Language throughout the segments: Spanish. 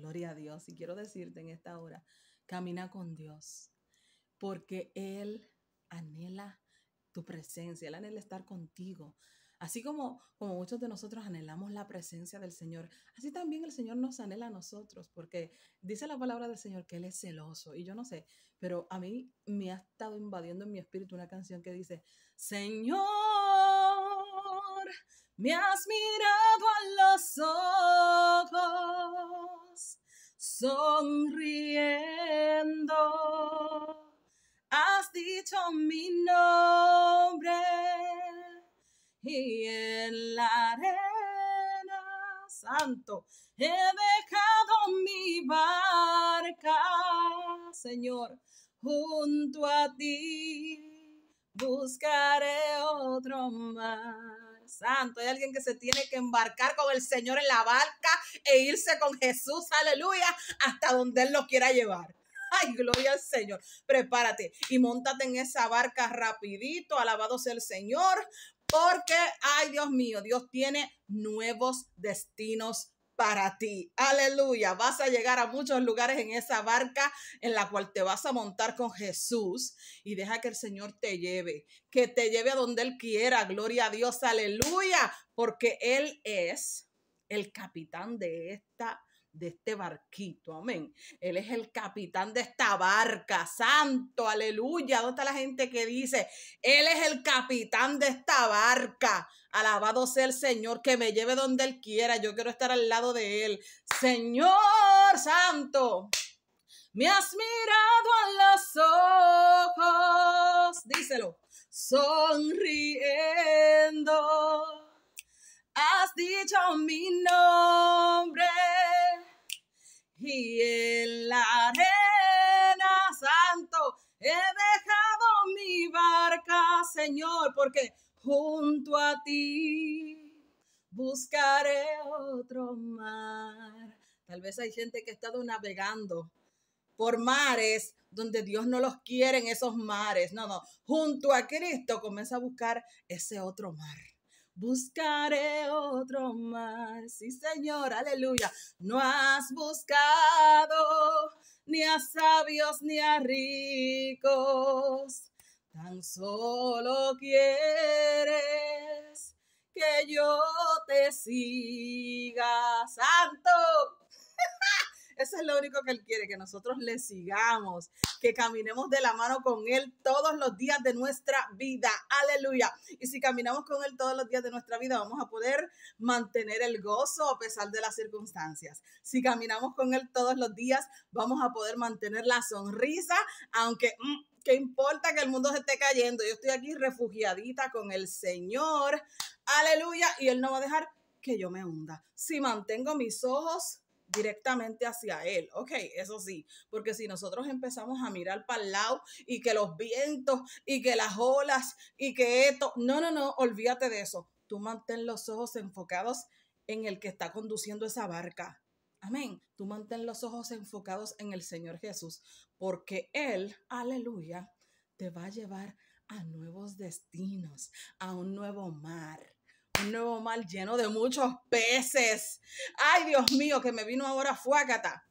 Gloria a Dios. Y quiero decirte en esta hora, camina con Dios, porque Él anhela tu presencia, Él anhela estar contigo. Así como, como muchos de nosotros anhelamos la presencia del Señor, así también el Señor nos anhela a nosotros, porque dice la palabra del Señor que Él es celoso. Y yo no sé, pero a mí me ha estado invadiendo en mi espíritu una canción que dice, Señor, me has mirado a los ojos sonriendo. Has dicho mi nombre y en la arena, santo, he dejado mi barca, Señor, junto a ti buscaré otro mar santo, hay alguien que se tiene que embarcar con el Señor en la barca e irse con Jesús, aleluya, hasta donde Él lo quiera llevar. Ay, gloria al Señor. Prepárate y montate en esa barca rapidito. Alabado sea el Señor. Porque, ay Dios mío, Dios tiene nuevos destinos para ti. Aleluya. Vas a llegar a muchos lugares en esa barca en la cual te vas a montar con Jesús y deja que el Señor te lleve, que te lleve a donde Él quiera. Gloria a Dios. Aleluya. Porque Él es el capitán de esta de este barquito, amén. Él es el capitán de esta barca, santo, aleluya. ¿Dónde está la gente que dice, Él es el capitán de esta barca? Alabado sea el Señor, que me lleve donde Él quiera, yo quiero estar al lado de Él. Señor santo, me has mirado a los ojos, díselo, sonriendo. Has dicho mi nombre y en la arena, Santo, he dejado mi barca, Señor, porque junto a ti buscaré otro mar. Tal vez hay gente que ha estado navegando por mares donde Dios no los quiere en esos mares. No, no, junto a Cristo comienza a buscar ese otro mar buscaré otro mar. Sí, Señor, aleluya. No has buscado ni a sabios ni a ricos. Tan solo quieres que yo te siga, Santo eso es lo único que Él quiere, que nosotros le sigamos, que caminemos de la mano con Él todos los días de nuestra vida. Aleluya. Y si caminamos con Él todos los días de nuestra vida, vamos a poder mantener el gozo a pesar de las circunstancias. Si caminamos con Él todos los días, vamos a poder mantener la sonrisa, aunque... Mm, ¿Qué importa que el mundo se esté cayendo? Yo estoy aquí refugiadita con el Señor. Aleluya. Y Él no va a dejar que yo me hunda. Si mantengo mis ojos directamente hacia Él. Ok, eso sí, porque si nosotros empezamos a mirar para el lado y que los vientos y que las olas y que esto, no, no, no, olvídate de eso. Tú mantén los ojos enfocados en el que está conduciendo esa barca. Amén. Tú mantén los ojos enfocados en el Señor Jesús, porque Él, aleluya, te va a llevar a nuevos destinos, a un nuevo mar un nuevo lleno de muchos peces. Ay, Dios mío, que me vino ahora fuácata.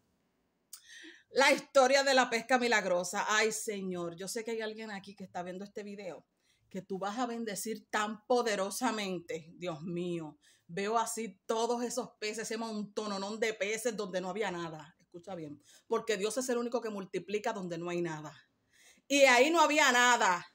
La historia de la pesca milagrosa. Ay, Señor, yo sé que hay alguien aquí que está viendo este video que tú vas a bendecir tan poderosamente. Dios mío, veo así todos esos peces, ese montononón de peces donde no había nada. Escucha bien, porque Dios es el único que multiplica donde no hay nada. Y ahí no había nada.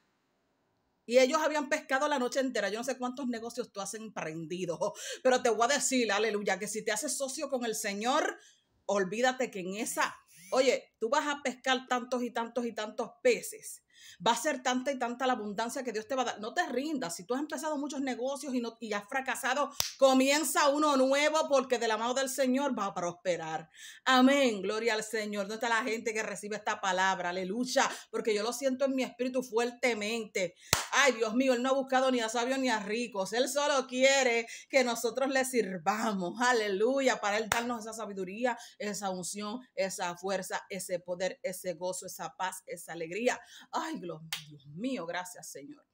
Y ellos habían pescado la noche entera. Yo no sé cuántos negocios tú has emprendido, pero te voy a decir, aleluya, que si te haces socio con el Señor, olvídate que en esa, oye, tú vas a pescar tantos y tantos y tantos peces Va a ser tanta y tanta la abundancia que Dios te va a dar. No te rindas. Si tú has empezado muchos negocios y, no, y has fracasado, comienza uno nuevo porque de la mano del Señor va a prosperar. Amén. Gloria al Señor. ¿Dónde está la gente que recibe esta palabra? Aleluya. Porque yo lo siento en mi espíritu fuertemente. Ay, Dios mío, Él no ha buscado ni a sabios ni a ricos. Él solo quiere que nosotros le sirvamos. Aleluya. Para Él darnos esa sabiduría, esa unción, esa fuerza, ese poder, ese gozo, esa paz, esa alegría. Ay, Dios mío, gracias Señor.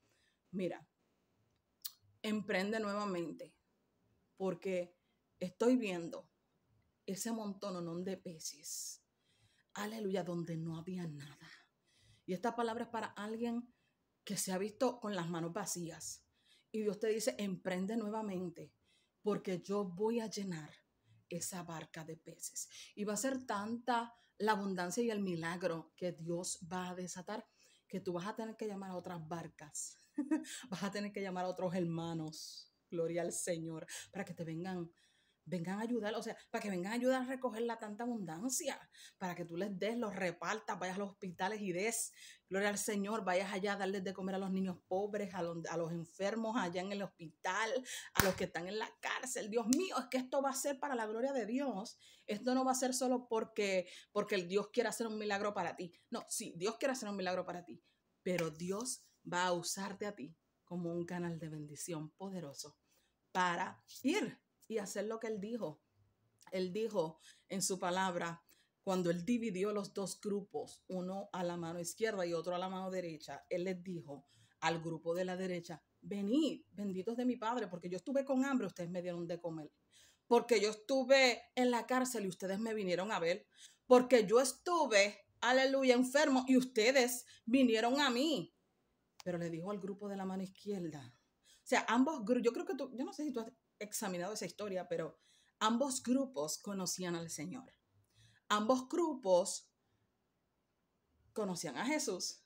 Mira, emprende nuevamente porque estoy viendo ese montón de peces. Aleluya, donde no había nada. Y esta palabra es para alguien que se ha visto con las manos vacías. Y Dios te dice, emprende nuevamente, porque yo voy a llenar esa barca de peces. Y va a ser tanta la abundancia y el milagro que Dios va a desatar que tú vas a tener que llamar a otras barcas, vas a tener que llamar a otros hermanos, gloria al Señor, para que te vengan vengan a ayudar, o sea, para que vengan a ayudar a recoger la tanta abundancia, para que tú les des, los repartas, vayas a los hospitales y des, gloria al Señor, vayas allá a darles de comer a los niños pobres, a los, enfermos allá en el hospital, a los que están en la cárcel. Dios mío, es que esto va a ser para la gloria de Dios. Esto no va a ser solo porque, porque el Dios quiere hacer un milagro para ti. No, sí, Dios quiere hacer un milagro para ti, pero Dios va a usarte a ti como un canal de bendición poderoso para ir y hacer lo que él dijo. Él dijo en su palabra, cuando él dividió los dos grupos, uno a la mano izquierda y otro a la mano derecha, él les dijo al grupo de la derecha, venid, benditos de mi Padre, porque yo estuve con hambre, ustedes me dieron de comer, porque yo estuve en la cárcel y ustedes me vinieron a ver, porque yo estuve, aleluya, enfermo y ustedes vinieron a mí. Pero le dijo al grupo de la mano izquierda, o sea, ambos, grupos, yo creo que tú, yo no sé si tú examinado esa historia, pero ambos grupos conocían al Señor. Ambos grupos conocían a Jesús,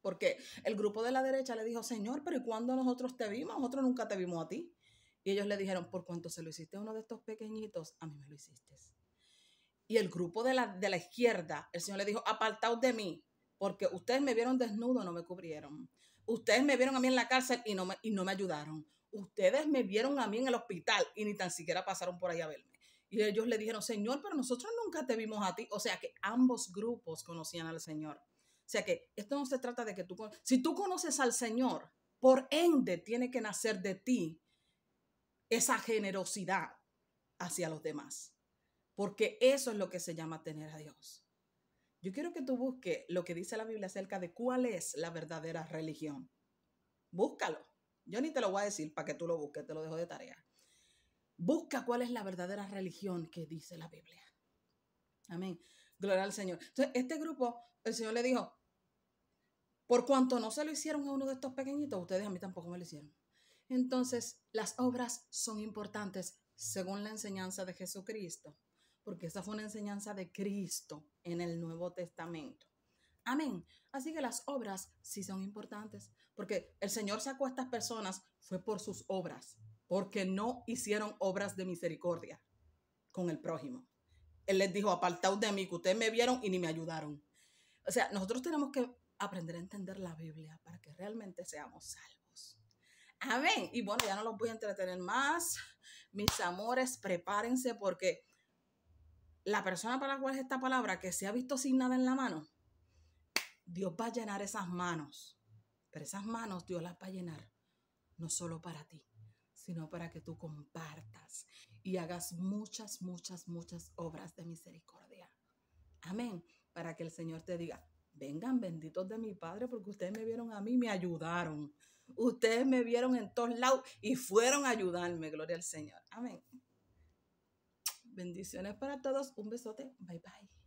porque el grupo de la derecha le dijo, Señor, pero ¿y cuándo nosotros te vimos? Nosotros nunca te vimos a ti. Y ellos le dijeron, por cuánto se lo hiciste a uno de estos pequeñitos, a mí me lo hiciste. Y el grupo de la, de la izquierda, el Señor le dijo, apartaos de mí, porque ustedes me vieron desnudo, no me cubrieron. Ustedes me vieron a mí en la cárcel y no y no me ayudaron ustedes me vieron a mí en el hospital y ni tan siquiera pasaron por ahí a verme. Y ellos le dijeron, Señor, pero nosotros nunca te vimos a ti. O sea que ambos grupos conocían al Señor. O sea que esto no se trata de que tú... Si tú conoces al Señor, por ende tiene que nacer de ti esa generosidad hacia los demás. Porque eso es lo que se llama tener a Dios. Yo quiero que tú busques lo que dice la Biblia acerca de cuál es la verdadera religión. Búscalo. Yo ni te lo voy a decir para que tú lo busques, te lo dejo de tarea. Busca cuál es la verdadera religión que dice la Biblia. Amén. Gloria al Señor. Entonces, este grupo, el Señor le dijo, por cuanto no se lo hicieron a uno de estos pequeñitos, ustedes a mí tampoco me lo hicieron. Entonces, las obras son importantes según la enseñanza de Jesucristo, porque esa fue una enseñanza de Cristo en el Nuevo Testamento. Amén. Así que las obras sí son importantes, porque el Señor sacó a estas personas fue por sus obras, porque no hicieron obras de misericordia con el prójimo. Él les dijo, apartaos de mí, que ustedes me vieron y ni me ayudaron. O sea, nosotros tenemos que aprender a entender la Biblia para que realmente seamos salvos. Amén. Y bueno, ya no los voy a entretener más. Mis amores, prepárense porque la persona para la cual es esta palabra que se ha visto sin nada en la mano, Dios va a llenar esas manos, pero esas manos Dios las va a llenar no solo para ti, sino para que tú compartas y hagas muchas, muchas, muchas obras de misericordia. Amén. Para que el Señor te diga, vengan benditos de mi Padre, porque ustedes me vieron a mí, me ayudaron. Ustedes me vieron en todos lados y fueron a ayudarme, gloria al Señor. Amén. Bendiciones para todos. Un besote. Bye bye.